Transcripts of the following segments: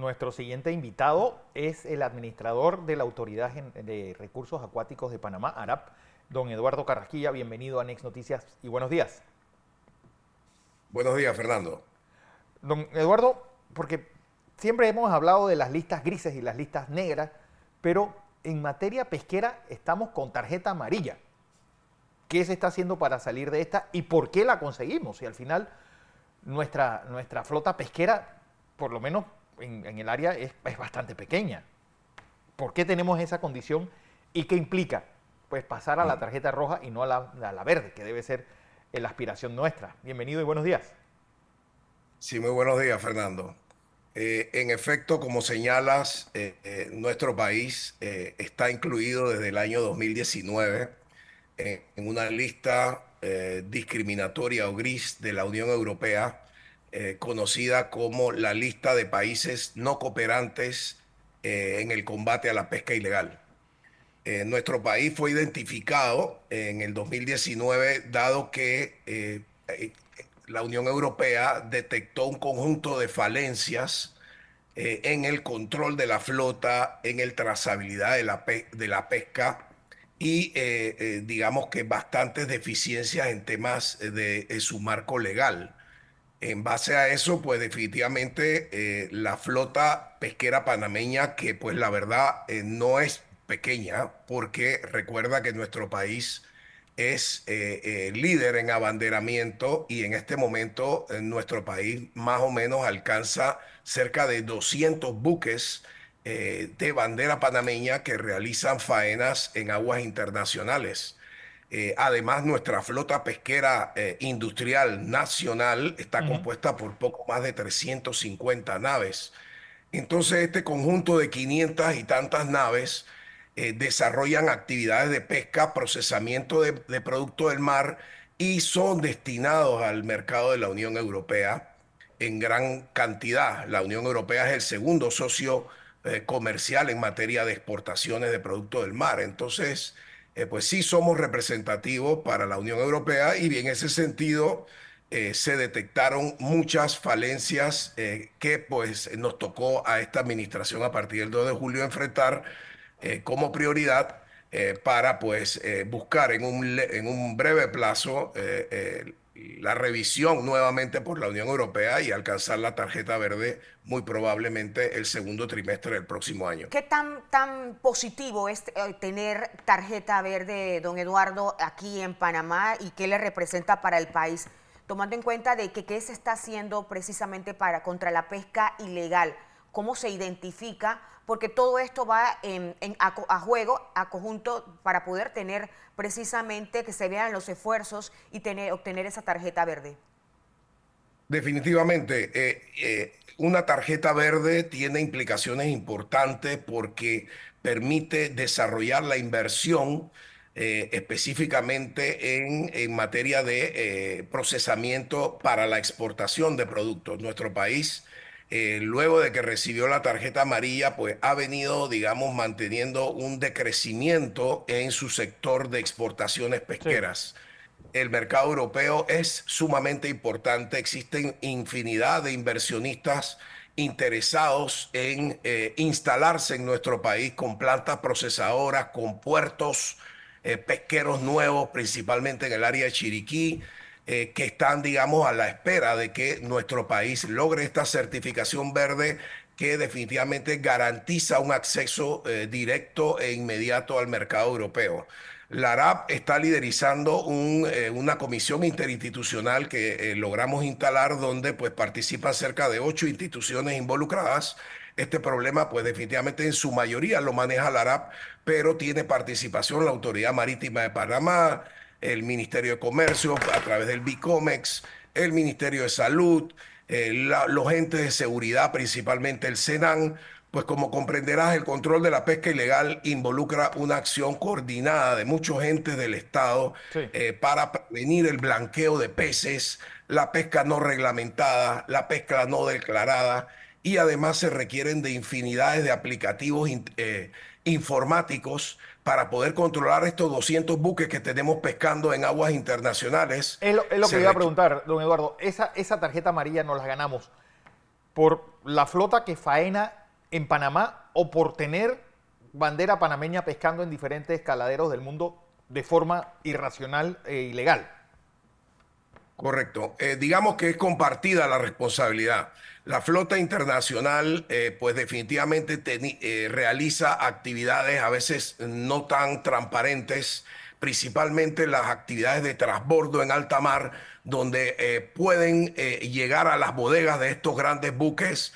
Nuestro siguiente invitado es el administrador de la Autoridad de Recursos Acuáticos de Panamá, ARAP, don Eduardo Carrasquilla. Bienvenido a Next Noticias y buenos días. Buenos días, Fernando. Don Eduardo, porque siempre hemos hablado de las listas grises y las listas negras, pero en materia pesquera estamos con tarjeta amarilla. ¿Qué se está haciendo para salir de esta y por qué la conseguimos? Y al final nuestra, nuestra flota pesquera, por lo menos en, el área es, es, bastante pequeña. ¿Por qué tenemos esa condición y qué implica? Pues pasar a la tarjeta roja y no a la, a la verde, que debe ser eh, la aspiración nuestra. Bienvenido y buenos días. Sí, muy buenos días, Fernando. Eh, en efecto, como señalas, eh, nuestro país está incluido desde el año 2019 en una lista discriminatoria o gris de la Unión Europea eh, conocida como la lista de países no cooperantes eh, en el combate a la pesca ilegal. Eh, nuestro país fue identificado en el 2019 dado que la Unión Europea detectó un conjunto de falencias en el control de la flota, en el trazabilidad de la, pesca y digamos que bastantes deficiencias en temas de, su marco legal. En base a eso, pues definitivamente eh, la flota pesquera panameña, que pues la verdad eh, no es pequeña, porque recuerda que nuestro país es eh, líder en abanderamiento y en este momento nuestro país más o menos alcanza cerca de 200 buques de bandera panameña que realizan faenas en aguas internacionales. Eh, además, nuestra flota pesquera eh, industrial nacional está compuesta por poco más de 350 naves. Entonces, este conjunto de 500 y tantas naves eh, desarrollan actividades de pesca, procesamiento de, de productos del mar y son destinados al mercado de la Unión Europea en gran cantidad. La Unión Europea es el segundo socio comercial en materia de exportaciones de producto del mar. Entonces, eh, pues sí somos representativos para la Unión Europea y en ese sentido eh, se detectaron muchas falencias eh, que pues nos tocó a esta administración a partir del 2 de julio enfrentar como prioridad para pues buscar en un, en un breve plazo la revisión nuevamente por la Unión Europea y alcanzar la tarjeta verde muy probablemente el segundo trimestre del próximo año. ¿Qué tan, tan positivo es eh, tener tarjeta verde, don Eduardo, aquí en Panamá y qué le representa para el país, tomando en cuenta de que qué se está haciendo precisamente para contra la pesca ilegal? ¿Cómo se identifica? porque todo esto va a, juego, a conjunto, para poder tener precisamente que se vean los esfuerzos y tener, obtener esa tarjeta verde. Definitivamente, eh, eh, una tarjeta verde tiene implicaciones importantes porque permite desarrollar la inversión eh, específicamente en, en, materia de procesamiento para la exportación de productos. Nuestro país eh, luego de que recibió la tarjeta amarilla, pues ha venido, digamos, manteniendo un decrecimiento en su sector de exportaciones pesqueras. el mercado europeo es sumamente importante. Existen infinidad de inversionistas interesados en eh, instalarse en nuestro país con plantas procesadoras, con puertos eh, pesqueros nuevos, principalmente en el área de Chiriquí. Eh, que están, digamos, a la espera de que nuestro país logre esta certificación verde que definitivamente garantiza un acceso eh, directo e inmediato al mercado europeo. La ARAP está liderizando eh, una comisión interinstitucional que logramos instalar donde pues participan cerca de ocho instituciones involucradas. Este problema pues definitivamente en su mayoría lo maneja la ARAP, pero tiene participación la Autoridad Marítima de Panamá, el Ministerio de Comercio a través del Bicomex, el Ministerio de Salud, eh, los entes de seguridad, principalmente el SENAN, pues como comprenderás, el control de la pesca ilegal involucra una acción coordinada de muchos entes del Estado eh, para prevenir el blanqueo de peces, la pesca no reglamentada, la pesca no declarada y además se requieren de infinidades de aplicativos eh, informáticos para poder controlar estos 200 buques que tenemos pescando en aguas internacionales. Es lo, que iba a preguntar, don Eduardo. Esa, esa tarjeta amarilla nos la ganamos por la flota que faena en Panamá o por tener bandera panameña pescando en diferentes caladeros del mundo de forma irracional e ilegal. Correcto. Eh, digamos que es compartida la responsabilidad. La flota internacional, eh, pues definitivamente eh, realiza actividades a veces no tan transparentes, principalmente las actividades de transbordo en alta mar, donde pueden llegar a las bodegas de estos grandes buques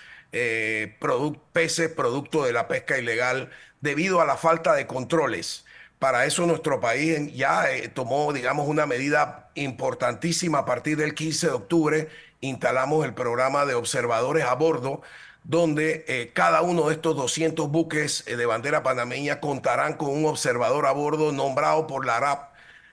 peces producto de la pesca ilegal debido a la falta de controles. Para eso nuestro país ya eh, tomó, digamos, una medida importantísima a partir del 15 de octubre. Instalamos el programa de observadores a bordo, donde eh, cada uno de estos 200 buques eh, de bandera panameña contarán con un observador a bordo nombrado por la ARAP,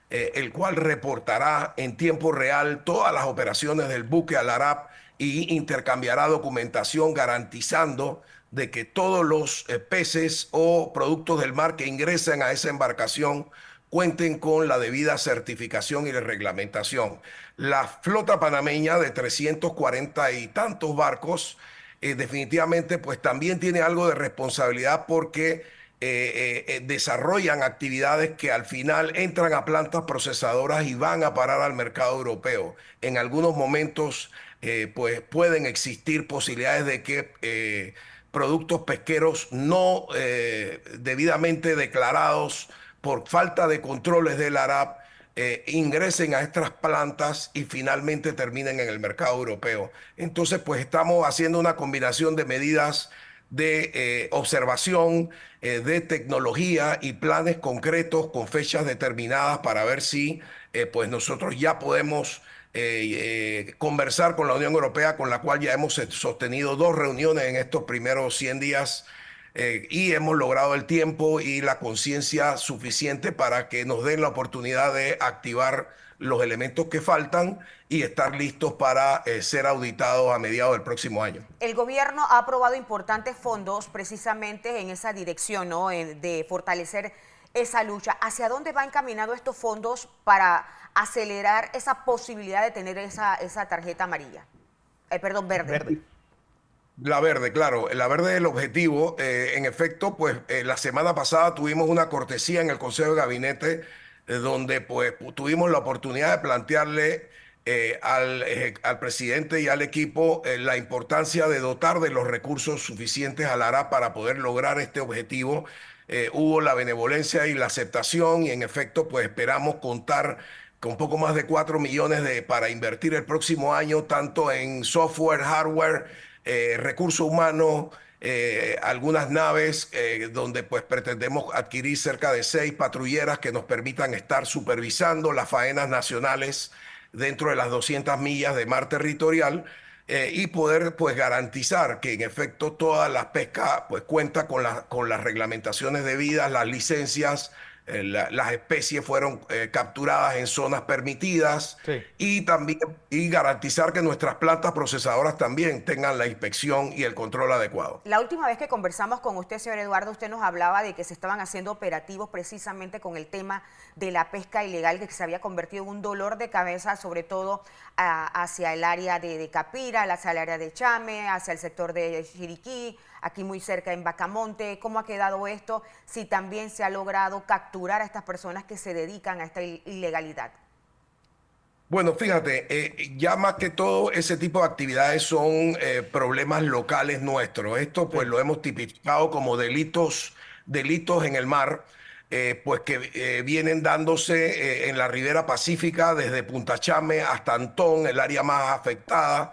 el cual reportará en tiempo real todas las operaciones del buque a la ARAP y intercambiará documentación garantizando de que todos los eh, peces o productos del mar que ingresen a esa embarcación cuenten con la debida certificación y reglamentación. La flota panameña de 340 y tantos barcos eh, definitivamente pues también tiene algo de responsabilidad porque eh, desarrollan actividades que al final entran a plantas procesadoras y van a parar al mercado europeo. En algunos momentos pues pueden existir posibilidades de que productos pesqueros no eh, debidamente declarados por falta de controles del ARAP eh, ingresen a estas plantas y finalmente terminen en el mercado europeo. Entonces, pues estamos haciendo una combinación de medidas de eh, observación, de tecnología y planes concretos con fechas determinadas para ver si pues nosotros ya podemos eh, eh, conversar con la Unión Europea, con la cual ya hemos sostenido dos reuniones en estos primeros 100 días eh, y hemos logrado el tiempo y la conciencia suficiente para que nos den la oportunidad de activar los elementos que faltan y estar listos para ser auditados a mediados del próximo año. El gobierno ha aprobado importantes fondos precisamente en esa dirección, ¿no? de fortalecer esa lucha. ¿Hacia dónde va encaminado estos fondos para acelerar esa posibilidad de tener esa, esa tarjeta amarilla? Eh, perdón, verde. La verde, claro. La verde es el objetivo. Eh, en efecto, pues eh, la semana pasada tuvimos una cortesía en el Consejo de Gabinete donde pues tuvimos la oportunidad de plantearle al, presidente y al equipo la importancia de dotar de los recursos suficientes al Lara para poder lograr este objetivo. hubo la benevolencia y la aceptación y en efecto pues esperamos contar con poco más de 4 millones de, para invertir el próximo año, tanto en software, hardware, eh, recursos humanos, eh, algunas naves eh, donde pues pretendemos adquirir cerca de seis patrulleras que nos permitan estar supervisando las faenas nacionales dentro de las 200 millas de mar territorial y poder pues garantizar que en efecto toda la pesca pues cuenta con, con las reglamentaciones debidas, las licencias, eh, las especies fueron eh, capturadas en zonas permitidas y también y garantizar que nuestras plantas procesadoras también tengan la inspección y el control adecuado. La última vez que conversamos con usted, señor Eduardo, usted nos hablaba de que se estaban haciendo operativos precisamente con el tema de la pesca ilegal que se había convertido en un dolor de cabeza, sobre todo hacia el área de, Capira, hacia el área de Chame, hacia el sector de Chiriquí, aquí muy cerca en Bacamonte, cómo ha quedado esto, si también se ha logrado capturar a estas personas que se dedican a esta ilegalidad. Bueno, fíjate, eh, ya más que todo ese tipo de actividades son eh, problemas locales nuestros. Esto pues lo hemos tipificado como delitos, delitos en el mar, eh, pues que vienen dándose en la ribera pacífica desde Punta Chame hasta Antón, el área más afectada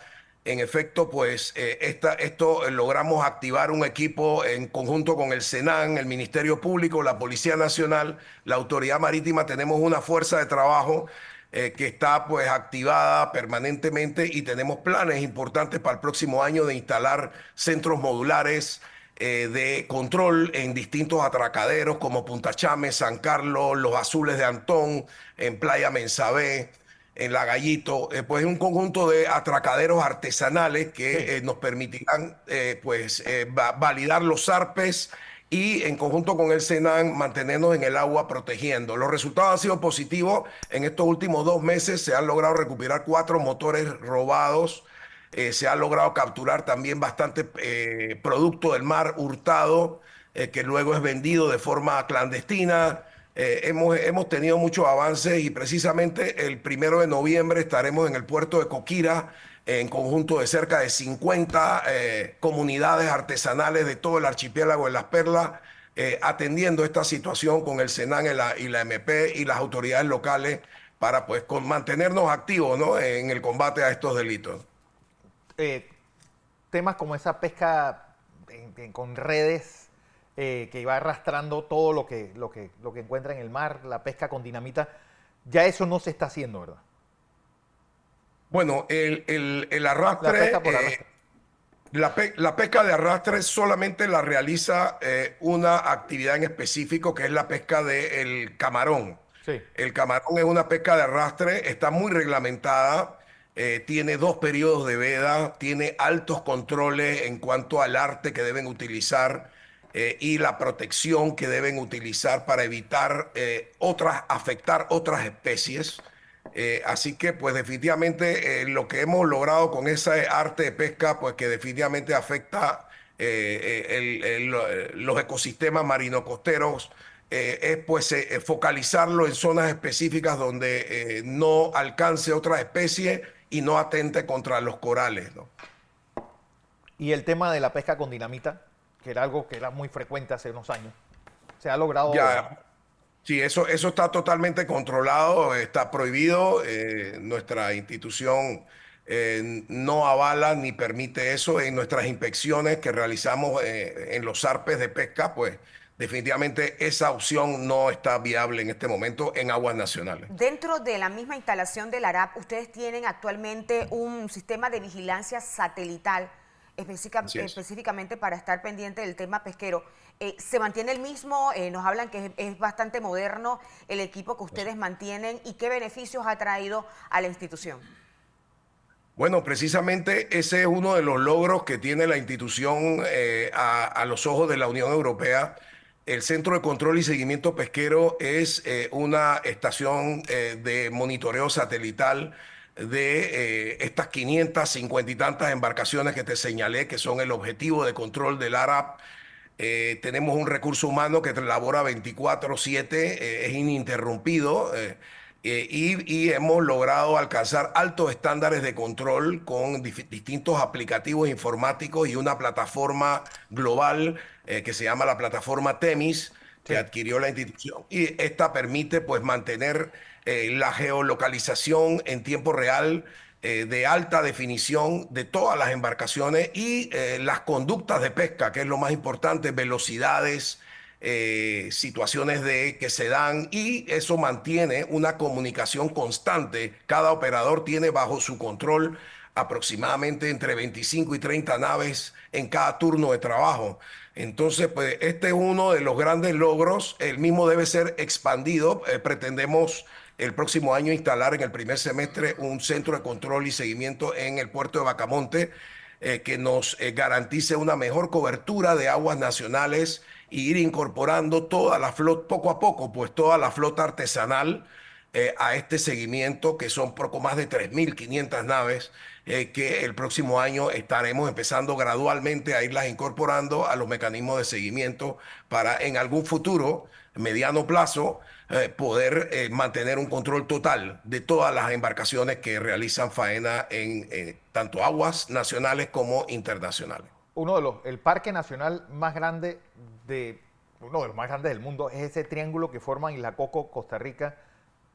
en efecto, pues eh, esto eh, logramos activar un equipo en conjunto con el SENAN, el Ministerio Público, la Policía Nacional, la Autoridad Marítima. Tenemos una fuerza de trabajo eh, que está pues activada permanentemente y tenemos planes importantes para el próximo año de instalar centros modulares de control en distintos atracaderos como Punta Chame, San Carlos, Los Azules de Antón, en Playa Mensabé en la Gallito, eh, pues un conjunto de atracaderos artesanales que eh, nos permitirán eh, pues validar los arpes y en conjunto con el Senan mantenernos en el agua protegiendo. Los resultados han sido positivos. En estos últimos dos meses se han logrado recuperar cuatro motores robados. se ha logrado capturar también bastante producto del mar hurtado que luego es vendido de forma clandestina. Eh, hemos, hemos tenido muchos avances y precisamente el primero de noviembre estaremos en el puerto de Coquira en conjunto de cerca de 50 eh, comunidades artesanales de todo el archipiélago de Las Perlas, eh, atendiendo esta situación con el Senan y la, MP y las autoridades locales para pues con, mantenernos activos ¿no? en el combate a estos delitos. temas como esa pesca con redes eh, que va arrastrando todo lo que, lo, que, lo que encuentra en el mar, la pesca con dinamita. Ya eso no se está haciendo, ¿verdad? Bueno, el, arrastre... La pesca eh, la, pesca de arrastre solamente la realiza eh, una actividad en específico, que es la pesca del camarón. Sí. El camarón es una pesca de arrastre, está muy reglamentada, tiene dos periodos de veda, tiene altos controles en cuanto al arte que deben utilizar. Eh, y la protección que deben utilizar para evitar eh, otras, afectar otras especies. Eh, así que, pues definitivamente lo que hemos logrado con esa arte de pesca, pues que definitivamente afecta los ecosistemas marino-costeros, es pues focalizarlo en zonas específicas donde no alcance otras especies y no atente contra los corales. ¿Y el tema de la pesca con dinamita? que era algo que era muy frecuente hace unos años. Se ha logrado. Sí, eso, eso está totalmente controlado, está prohibido. Eh, nuestra institución eh, no avala ni permite eso. En nuestras inspecciones que realizamos eh, en los arpes de pesca, pues definitivamente esa opción no está viable en este momento en aguas nacionales. Dentro de la misma instalación del ARAP, ustedes tienen actualmente un sistema de vigilancia satelital específicamente para estar pendiente del tema pesquero. Eh, ¿Se mantiene el mismo? Eh, nos hablan que es, bastante moderno el equipo que ustedes mantienen y qué beneficios ha traído a la institución. Bueno, precisamente ese es uno de los logros que tiene la institución eh, a, los ojos de la Unión Europea. El Centro de Control y Seguimiento Pesquero es una estación de monitoreo satelital de eh, estas 550 y tantas embarcaciones que te señalé, que son el objetivo de control del ARAP. Eh, tenemos un recurso humano que elabora 24/7, eh, es ininterrumpido y, hemos logrado alcanzar altos estándares de control con distintos aplicativos informáticos y una plataforma global que se llama la plataforma Temis, que adquirió la institución. Y esta permite pues mantener eh, la geolocalización en tiempo real eh, de alta definición de todas las embarcaciones y eh, las conductas de pesca, que es lo más importante, velocidades, situaciones de, que se dan y eso mantiene una comunicación constante. Cada operador tiene bajo su control aproximadamente entre 25 y 30 naves en cada turno de trabajo. Entonces, pues este es uno de los grandes logros, el mismo debe ser expandido, pretendemos el próximo año instalar en el primer semestre un centro de control y seguimiento en el puerto de Bacamonte eh, que nos eh, garantice una mejor cobertura de aguas nacionales e ir incorporando toda la flota, poco a poco, pues toda la flota artesanal eh, a este seguimiento, que son poco más de 3.500 naves eh, que el próximo año estaremos empezando gradualmente a irlas incorporando a los mecanismos de seguimiento para en algún futuro, mediano plazo, eh, poder mantener un control total de todas las embarcaciones que realizan faena en, tanto aguas nacionales como internacionales. Uno de los, el parque nacional más grande de, uno de los más grandes del mundo es ese triángulo que forman Isla Coco, Costa Rica,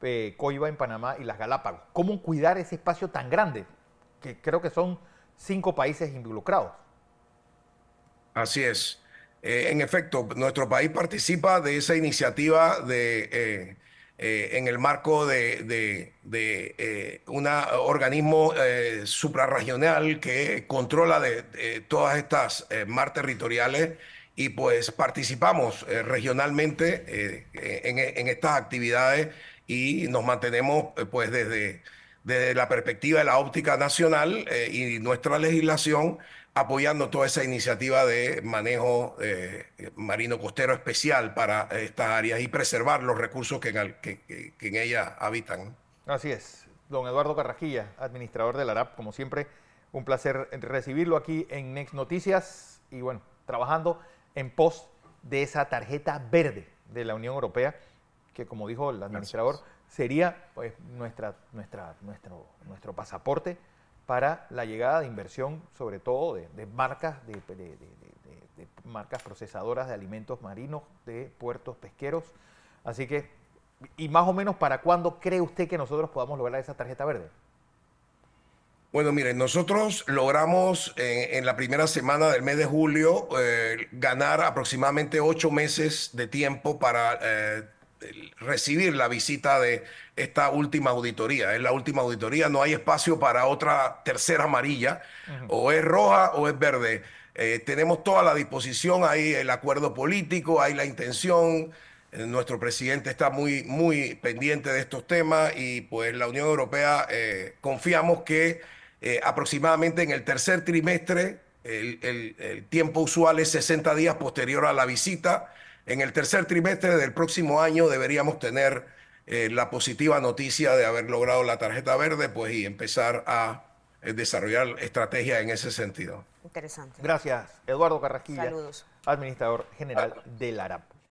eh, Coiba en Panamá y las Galápagos. ¿Cómo cuidar ese espacio tan grande? Que creo que son cinco países involucrados. Así es. Eh, en efecto, nuestro país participa de esa iniciativa de, eh, eh, en el marco de, un organismo suprarregional que controla de, todas estas mar territoriales y pues participamos regionalmente en, estas actividades y nos mantenemos eh, pues desde, desde la perspectiva de la óptica nacional eh, y nuestra legislación apoyando toda esa iniciativa de manejo eh, marino costero especial para estas áreas y preservar los recursos que en, que, que en ellas habitan. Así es. Don Eduardo Carrasquilla, administrador del ARAP, como siempre, un placer recibirlo aquí en Next Noticias y bueno, trabajando en pos de esa tarjeta verde de la Unión Europea que como dijo el administrador, sería pues, nuestra, nuestra, nuestro, nuestro pasaporte para la llegada de inversión, sobre todo de, marcas, de, marcas procesadoras de alimentos marinos, de puertos pesqueros. Así que, y más o menos, ¿para cuándo cree usted que nosotros podamos lograr esa tarjeta verde? Bueno, miren, nosotros logramos en, la primera semana del mes de julio eh, ganar aproximadamente ocho meses de tiempo para eh, recibir la visita de esta última auditoría. Es la última auditoría, no hay espacio para otra tercera amarilla, o es roja o es verde. Eh, tenemos toda la disposición, hay el acuerdo político, hay la intención. Eh, nuestro presidente está muy, muy pendiente de estos temas y pues la Unión Europea eh, confiamos que aproximadamente en el tercer trimestre, el, el, tiempo usual es 60 días posterior a la visita, en el tercer trimestre del próximo año deberíamos tener eh, la positiva noticia de haber logrado la tarjeta verde, pues y empezar a eh, desarrollar estrategias en ese sentido. Interesante. Gracias, Eduardo Carrasquilla, Saludos. administrador general del ARAP.